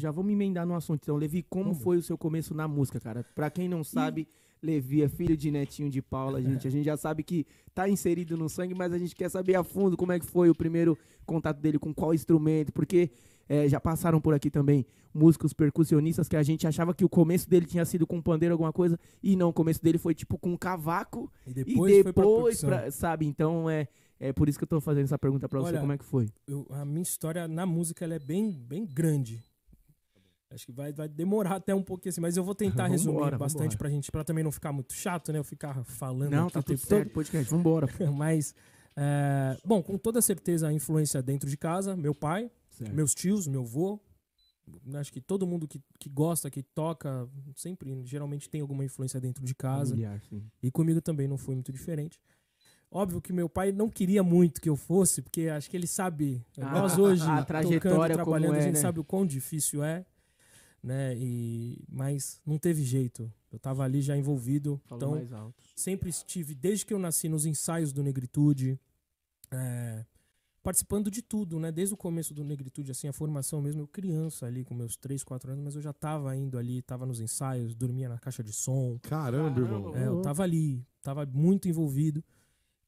já vamos emendar no assunto. Então, Levi, como, foi o seu começo na música, cara? Para quem não sabe, e... Levi é filho de netinho de Paula, gente. A gente já sabe que tá inserido no sangue, mas a gente quer saber a fundo como é que foi o primeiro contato dele com qual instrumento, porque é, já passaram por aqui também músicos percussionistas que a gente achava que o começo dele tinha sido com pandeiro alguma coisa e não, o começo dele foi tipo com cavaco e depois, e depois pra pra, sabe? Então é é por isso que eu tô fazendo essa pergunta para você, Olha, como é que foi? Eu, a minha história na música é bem bem grande. Acho que vai, vai demorar até um pouquinho assim, mas eu vou tentar vambora, resumir vambora. bastante pra gente, pra também não ficar muito chato, né? Eu ficar falando. Não, tá tudo certo, todo. podcast, vambora. mas, é, bom, com toda certeza a influência dentro de casa, meu pai, certo. meus tios, meu avô. Acho que todo mundo que, que gosta, que toca, sempre, geralmente tem alguma influência dentro de casa. Familiar, e comigo também não foi muito diferente. Óbvio que meu pai não queria muito que eu fosse, porque acho que ele sabe. Ah, nós hoje, a, trajetória tocando, trabalhando, é, a gente né? sabe o quão difícil é né? E mas não teve jeito. Eu estava ali já envolvido, então sempre estive desde que eu nasci nos ensaios do Negritude, é, participando de tudo, né? Desde o começo do Negritude, assim, a formação mesmo, eu criança ali com meus 3, 4 anos, mas eu já estava indo ali, estava nos ensaios, dormia na caixa de som. Caramba, irmão. É, eu estava ali, estava muito envolvido.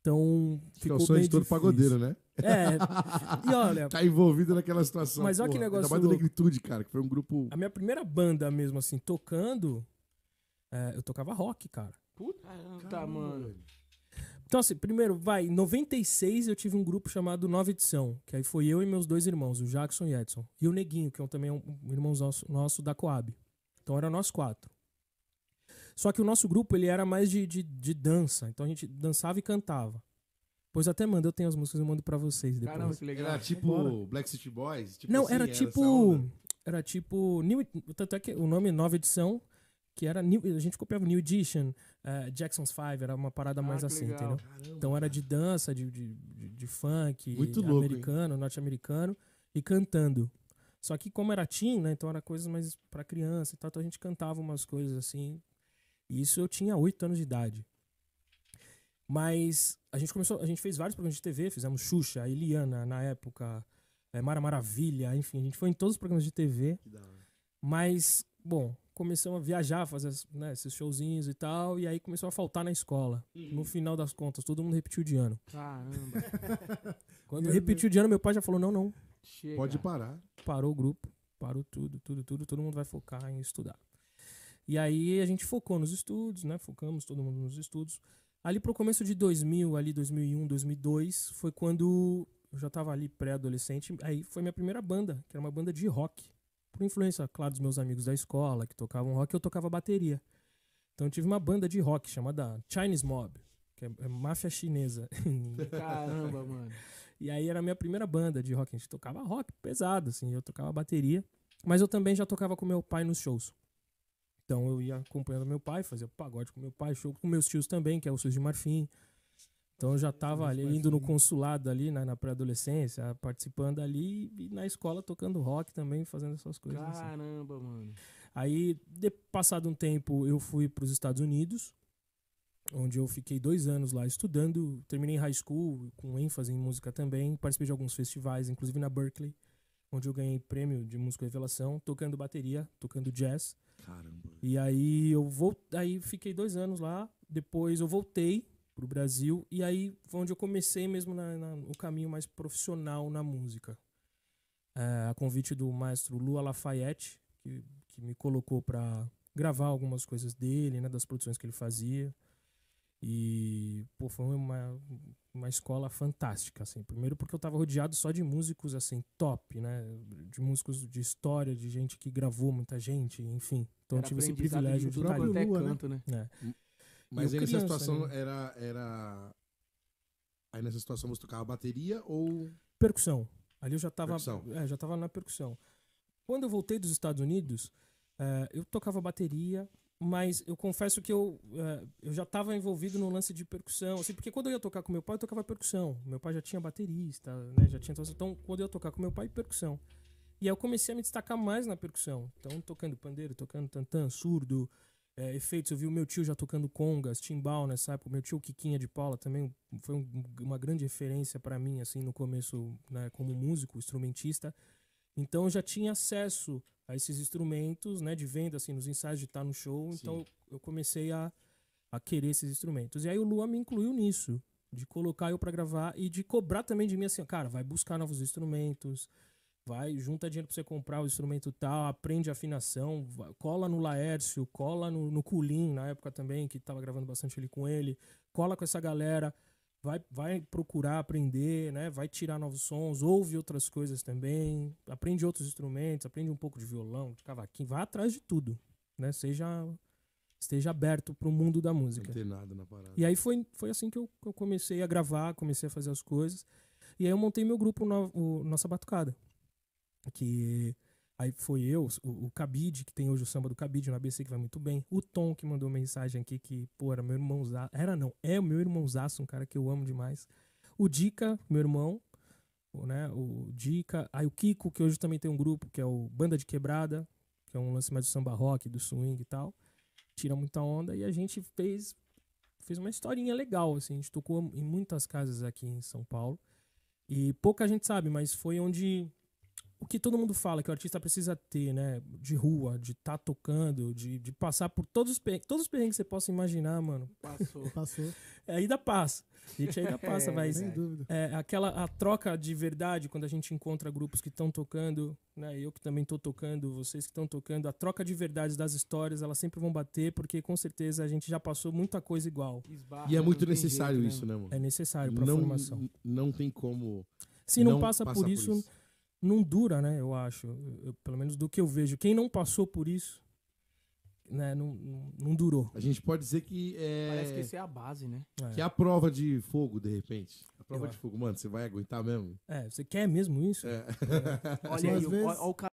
Então, ficou Situações de todo pagodeiro, né? É. E olha. tá envolvido naquela situação. Mas olha que negócio. Ainda mais Negritude, cara, que foi um grupo. A minha primeira banda mesmo, assim, tocando. É, eu tocava rock, cara. Puta Caramba. Tá, mano. Então, assim, primeiro, vai, em 96 eu tive um grupo chamado Nova Edição, que aí foi eu e meus dois irmãos, o Jackson e Edson. E o Neguinho, que é um, também é um, um irmão nosso, nosso da Coab. Então era nós quatro. Só que o nosso grupo ele era mais de, de, de dança, então a gente dançava e cantava. Pois até mando, eu tenho as músicas, eu mando pra vocês depois. Caramba, que legal. Era tipo Bora. Black City Boys? Tipo não, assim, era, era tipo. Era tipo. New, tanto é que o nome nova edição, que era. New, a gente copiava New Edition, uh, Jackson's Five, era uma parada ah, mais assim, legal. entendeu? Caramba. Então era de dança, de, de, de, de funk, louco, americano, norte-americano, e cantando. Só que como era teen, né? Então era coisas mais pra criança e tal, então a gente cantava umas coisas assim, isso eu tinha 8 anos de idade. Mas a gente começou, a gente fez vários programas de TV, fizemos Xuxa, Eliana na época, é, Mara Maravilha, enfim, a gente foi em todos os programas de TV. Mas, bom, começamos a viajar, fazer né, esses showzinhos e tal, e aí começou a faltar na escola. Uhum. No final das contas, todo mundo repetiu de ano. Caramba. Quando repetiu de ano, meu pai já falou: não, não. Chega. Pode parar. Parou o grupo, parou tudo, tudo, tudo, todo mundo vai focar em estudar. E aí a gente focou nos estudos, né? Focamos todo mundo nos estudos. Ali pro começo de 2000, ali 2001, 2002, foi quando eu já tava ali pré-adolescente, aí foi minha primeira banda, que era uma banda de rock. Por influência, claro, dos meus amigos da escola que tocavam rock, eu tocava bateria. Então eu tive uma banda de rock chamada Chinese Mob, que é, é máfia chinesa. Caramba, mano. E aí era a minha primeira banda de rock, a gente tocava rock pesado assim, eu tocava bateria, mas eu também já tocava com meu pai nos shows. Então eu ia acompanhando meu pai, fazia pagode com meu pai, show com meus tios também, que é o Sul de Marfim. Então eu já estava ali indo no consulado ali na, né, na pré-adolescência, participando ali e na escola tocando rock também, fazendo essas coisas. Assim. Caramba, assim. mano. Aí, de, passado um tempo, eu fui para os Estados Unidos, onde eu fiquei dois anos lá estudando. Terminei high school com ênfase em música também. Participei de alguns festivais, inclusive na Berkeley, onde eu ganhei prêmio de música revelação, tocando bateria, tocando jazz. Caramba. E aí eu vou, aí fiquei dois anos lá. Depois eu voltei pro Brasil e aí foi onde eu comecei mesmo na, na, o caminho mais profissional na música. É, a convite do maestro Lua Lafayette, que, que me colocou para gravar algumas coisas dele, né, das produções que ele fazia. E, pô, foi uma, uma escola fantástica, assim. Primeiro porque eu estava rodeado só de músicos, assim, top, né? De músicos de história, de gente que gravou muita gente, enfim. Então era eu tive esse privilégio de, de estar é ali. Lua, canto, né? né? É. Mas aí nessa situação né? era, era... Aí nessa situação você tocava bateria ou... Percussão. Ali eu já estava é, já tava na percussão. Quando eu voltei dos Estados Unidos, é, eu tocava bateria, mas eu confesso que eu, uh, eu já estava envolvido no lance de percussão, assim, porque quando eu ia tocar com meu pai, eu tocava percussão. Meu pai já tinha baterista, né, já tinha... Então, quando eu ia tocar com meu pai, percussão. E aí eu comecei a me destacar mais na percussão. Então, tocando pandeiro, tocando tantã, surdo, é, efeitos. Eu vi o meu tio já tocando congas, timbal nessa época. Meu tio Quiquinha de Paula também foi um, uma grande referência para mim, assim, no começo, né, como músico, instrumentista. Então eu já tinha acesso a esses instrumentos, né, de venda assim nos ensaios de estar no show, Sim. então eu comecei a, a querer esses instrumentos. E aí o Lua me incluiu nisso, de colocar eu para gravar e de cobrar também de mim assim, cara, vai buscar novos instrumentos, vai, junta dinheiro para você comprar o instrumento tal, aprende afinação, vai, cola no Laércio, cola no, no Culin, na época também, que tava gravando bastante ali com ele, cola com essa galera, vai, vai procurar aprender, né? Vai tirar novos sons, ouve outras coisas também, aprende outros instrumentos, aprende um pouco de violão, de cavaquinho, vai atrás de tudo, né? Seja esteja aberto para o mundo da música. Não tem nada na parada. E aí foi, foi assim que eu, que eu, comecei a gravar, comecei a fazer as coisas. E aí eu montei meu grupo, no, o Nossa Batucada. Que Aí foi eu, o, o Cabide, que tem hoje o samba do Cabide no ABC, que vai muito bem. O Tom, que mandou mensagem aqui, que, pô, era meu irmãozaço. Era não, é o meu irmãozaço, um cara que eu amo demais. O Dica, meu irmão, né? O Dica. Aí o Kiko, que hoje também tem um grupo, que é o Banda de Quebrada, que é um lance mais do samba rock, do swing e tal. Tira muita onda. E a gente fez, fez uma historinha legal, assim. A gente tocou em muitas casas aqui em São Paulo. E pouca gente sabe, mas foi onde o que todo mundo fala que o artista precisa ter, né? De rua, de estar tá tocando, de, de passar por todos os perrengues, todos os perrengues que você possa imaginar, mano. Passou. Passou. É, ainda passa. A gente ainda é, passa, é, mas. Sem dúvida. É, aquela a troca de verdade, quando a gente encontra grupos que estão tocando, né? Eu que também estou tocando, vocês que estão tocando, a troca de verdades das histórias, elas sempre vão bater, porque com certeza a gente já passou muita coisa igual. Esbarra, e é muito necessário jeito, né, isso, né, mano? É necessário pra não, formação. Não tem como. Se não, não passa, passa, por, por isso, isso não dura, né? Eu acho, eu, pelo menos do que eu vejo. Quem não passou por isso, né? Não, não, não durou. A gente pode dizer que é. Parece que isso é a base, né? É. Que é a prova de fogo, de repente. A prova eu de acho. fogo, mano, você vai aguentar mesmo? É, você quer mesmo isso? É. é. Olha aí, vezes... olha o cara.